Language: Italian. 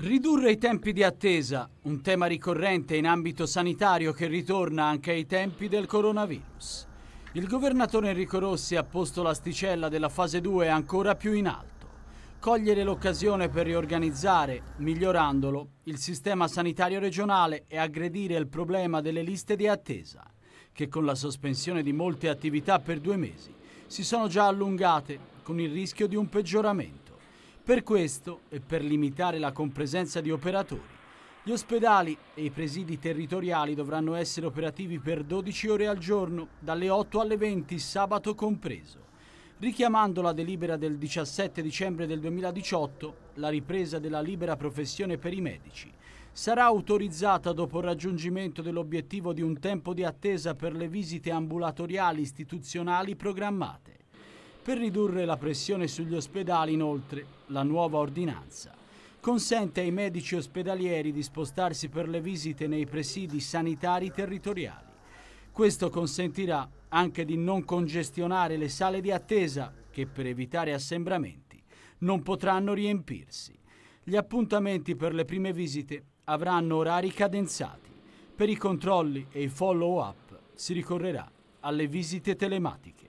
Ridurre i tempi di attesa, un tema ricorrente in ambito sanitario che ritorna anche ai tempi del coronavirus. Il governatore Enrico Rossi ha posto l'asticella della fase 2 ancora più in alto. Cogliere l'occasione per riorganizzare, migliorandolo, il sistema sanitario regionale e aggredire il problema delle liste di attesa, che con la sospensione di molte attività per due mesi si sono già allungate con il rischio di un peggioramento. Per questo e per limitare la compresenza di operatori, gli ospedali e i presidi territoriali dovranno essere operativi per 12 ore al giorno, dalle 8 alle 20, sabato compreso. Richiamando la delibera del 17 dicembre del 2018, la ripresa della libera professione per i medici sarà autorizzata dopo il raggiungimento dell'obiettivo di un tempo di attesa per le visite ambulatoriali istituzionali programmate. Per ridurre la pressione sugli ospedali, inoltre, la nuova ordinanza consente ai medici ospedalieri di spostarsi per le visite nei presidi sanitari territoriali. Questo consentirà anche di non congestionare le sale di attesa che per evitare assembramenti non potranno riempirsi. Gli appuntamenti per le prime visite avranno orari cadenzati. Per i controlli e i follow-up si ricorrerà alle visite telematiche.